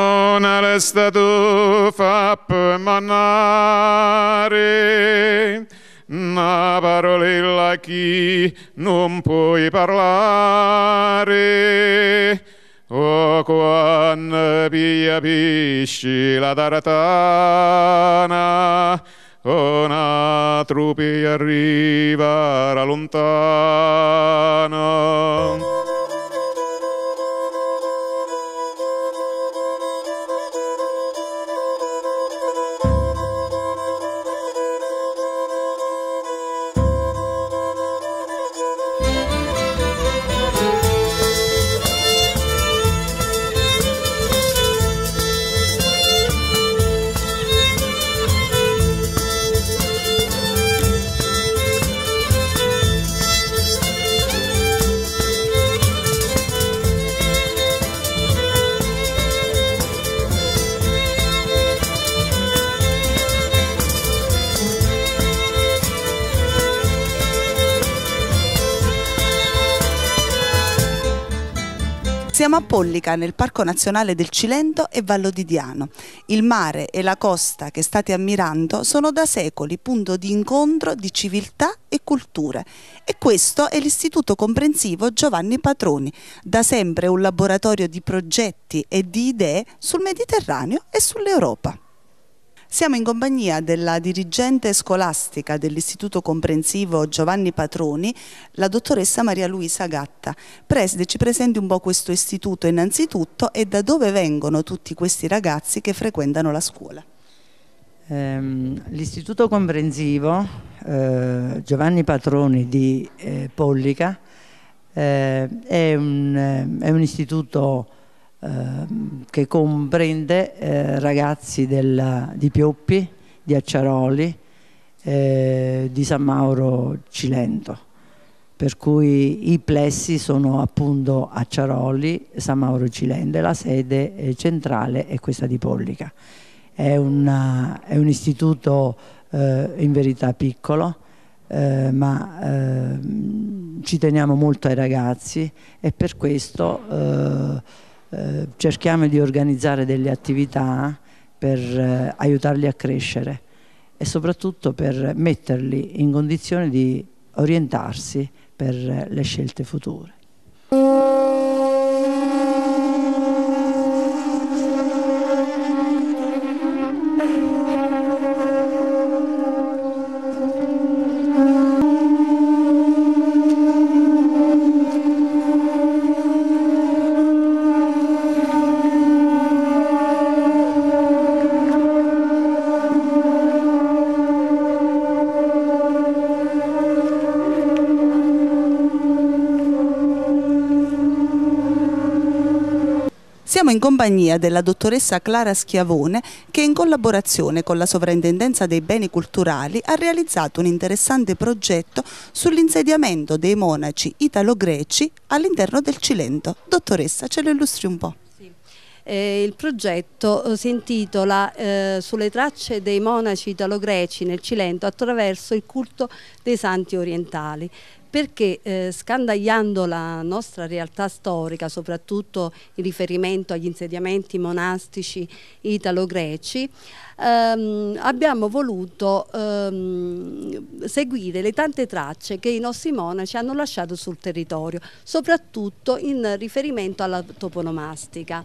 non resta tu fa manare una parolilla chi non puoi parlare o quan pia pisci la tartana una truppe arriva lontana Siamo a Pollica nel Parco Nazionale del Cilento e Vallo di Diano. Il mare e la costa che state ammirando sono da secoli punto di incontro di civiltà e culture e questo è l'Istituto Comprensivo Giovanni Patroni, da sempre un laboratorio di progetti e di idee sul Mediterraneo e sull'Europa. Siamo in compagnia della dirigente scolastica dell'Istituto Comprensivo Giovanni Patroni, la dottoressa Maria Luisa Gatta. Preside, ci presenti un po' questo istituto innanzitutto e da dove vengono tutti questi ragazzi che frequentano la scuola? Ehm, L'Istituto Comprensivo eh, Giovanni Patroni di eh, Pollica eh, è, un, eh, è un istituto Ehm, che comprende eh, ragazzi della, di Pioppi, di Acciaroli, eh, di San Mauro Cilento. Per cui i plessi sono appunto Acciaroli, San Mauro Cilento e la sede eh, centrale è questa di Pollica. È, una, è un istituto eh, in verità piccolo, eh, ma eh, ci teniamo molto ai ragazzi e per questo eh, eh, cerchiamo di organizzare delle attività per eh, aiutarli a crescere e soprattutto per metterli in condizione di orientarsi per le scelte future. Siamo in compagnia della dottoressa Clara Schiavone che in collaborazione con la Sovrintendenza dei Beni Culturali ha realizzato un interessante progetto sull'insediamento dei monaci italo-greci all'interno del Cilento. Dottoressa, ce lo illustri un po'. Eh, il progetto eh, si intitola eh, Sulle tracce dei monaci italo-greci nel Cilento attraverso il culto dei santi orientali perché eh, scandagliando la nostra realtà storica, soprattutto in riferimento agli insediamenti monastici italo-greci, ehm, abbiamo voluto ehm, seguire le tante tracce che i nostri monaci hanno lasciato sul territorio, soprattutto in riferimento alla toponomastica.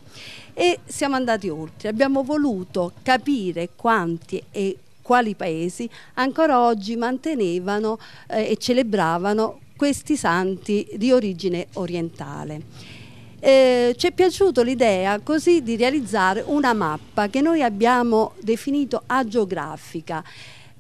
E siamo andati oltre, abbiamo voluto capire quanti e quali paesi ancora oggi mantenevano eh, e celebravano questi santi di origine orientale. Eh, ci è piaciuta l'idea così di realizzare una mappa che noi abbiamo definito agiografica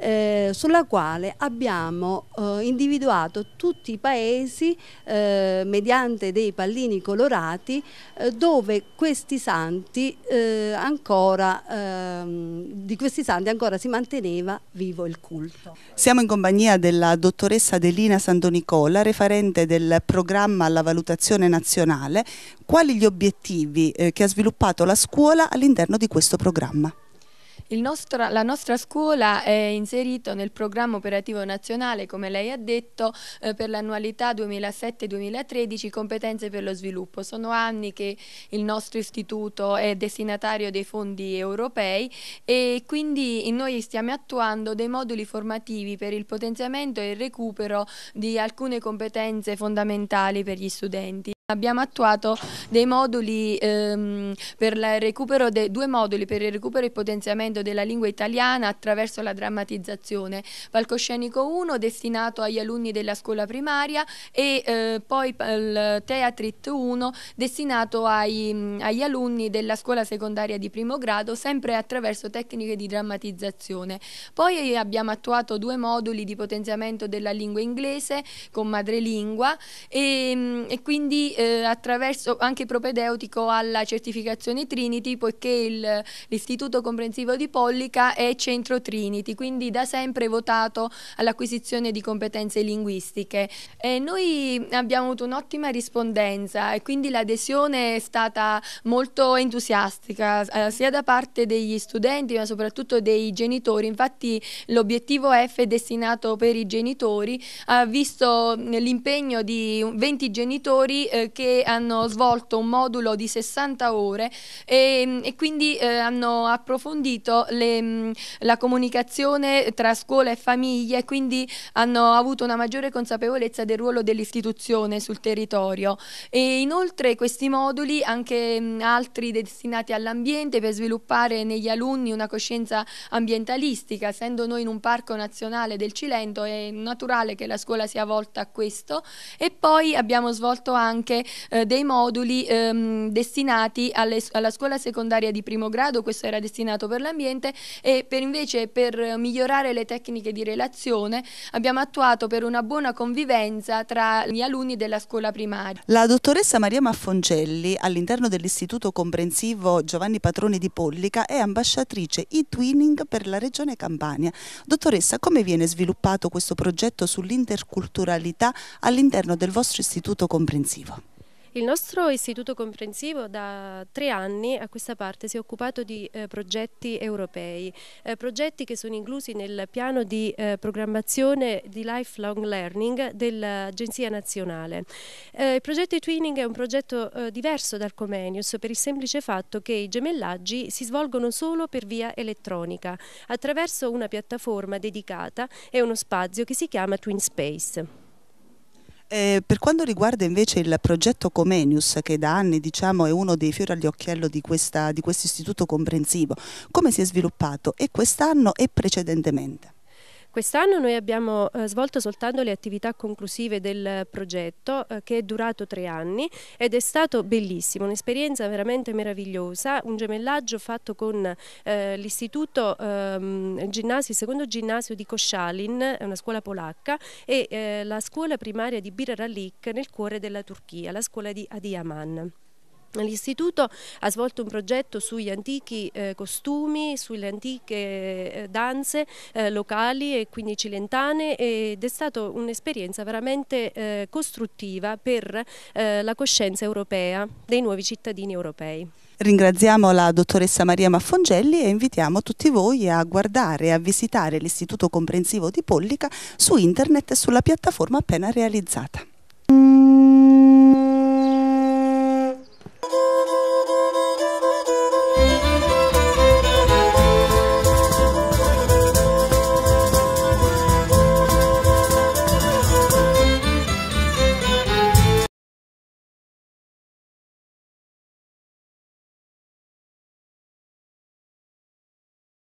eh, sulla quale abbiamo eh, individuato tutti i paesi eh, mediante dei pallini colorati eh, dove questi santi eh, ancora ehm, di questi santi ancora si manteneva vivo il culto. Siamo in compagnia della dottoressa Delina Sandonicola, referente del programma alla valutazione nazionale. Quali gli obiettivi eh, che ha sviluppato la scuola all'interno di questo programma? nostro, la nostra scuola è inserita nel programma operativo nazionale, come lei ha detto, eh, per l'annualità 2007-2013 competenze per lo sviluppo. Sono anni che il nostro istituto è destinatario dei fondi europei e quindi noi stiamo attuando dei moduli formativi per il potenziamento e il recupero di alcune competenze fondamentali per gli studenti abbiamo attuato dei moduli ehm, per il recupero de, due moduli per il recupero e il potenziamento della lingua italiana attraverso la drammatizzazione. Palcoscenico 1 destinato agli alunni della scuola primaria e eh, poi il Teatrit 1 destinato ai, agli alunni della scuola secondaria di primo grado sempre attraverso tecniche di drammatizzazione. Poi abbiamo attuato due moduli di potenziamento della lingua inglese con madrelingua e, e quindi eh, eh, attraverso anche propedeutico alla certificazione Trinity poiché l'Istituto Comprensivo di Pollica è centro Trinity, quindi da sempre votato all'acquisizione di competenze linguistiche. E noi abbiamo avuto un'ottima rispondenza e quindi l'adesione è stata molto entusiastica eh, sia da parte degli studenti ma soprattutto dei genitori, infatti l'obiettivo F destinato per i genitori ha visto mm, l'impegno di 20 genitori eh, che hanno svolto un modulo di 60 ore e, e quindi eh, hanno approfondito le, mm, la comunicazione tra scuola e famiglia e quindi hanno avuto una maggiore consapevolezza del ruolo dell'istituzione sul territorio. E inoltre questi moduli, anche mh, mm, altri destinati all'ambiente per sviluppare negli alunni una coscienza ambientalistica, essendo noi in un parco nazionale del Cilento è naturale che la scuola sia volta a questo e poi abbiamo svolto anche anche eh, dei moduli ehm, destinati alle, alla scuola secondaria di primo grado, questo era destinato per l'ambiente e per invece per migliorare le tecniche di relazione abbiamo attuato per una buona convivenza tra gli alunni della scuola primaria. La dottoressa Maria Maffoncelli all'interno dell'istituto comprensivo Giovanni Patroni di Pollica è ambasciatrice e-twinning per la regione Campania. Dottoressa, come viene sviluppato questo progetto sull'interculturalità all'interno del vostro istituto comprensivo? Il nostro istituto comprensivo da tre anni a questa parte si è occupato di eh, progetti europei, eh, progetti che sono inclusi nel piano di eh, programmazione di lifelong learning dell'Agenzia Nazionale. Eh, il progetto Twinning è un progetto eh, diverso dal Comenius per il semplice fatto che i gemellaggi si svolgono solo per via elettronica, attraverso una piattaforma dedicata e uno spazio che si chiama Twin Space. Eh, per quanto riguarda invece il progetto Comenius, che da anni diciamo, è uno dei fiori all'occhiello di, questa, di questo istituto comprensivo, come si è sviluppato e quest'anno e precedentemente? Quest'anno noi abbiamo eh, svolto soltanto le attività conclusive del progetto eh, che è durato tre anni ed è stato bellissimo, un'esperienza veramente meravigliosa, un gemellaggio fatto con eh, l'istituto ehm, ginnasio, il secondo ginnasio di Koshalin, una scuola polacca, e eh, la scuola primaria di Bir Ralik nel cuore della Turchia, la scuola di Adiaman. L'istituto ha svolto un progetto sugli antichi eh, costumi, sulle antiche eh, danze eh, locali e quindi cilentane ed è stata un'esperienza veramente eh, costruttiva per eh, la coscienza europea dei nuovi cittadini europei. Ringraziamo la dottoressa Maria Maffongelli e invitiamo tutti voi a guardare e a visitare l'Istituto Comprensivo di Pollica su internet e sulla piattaforma appena realizzata.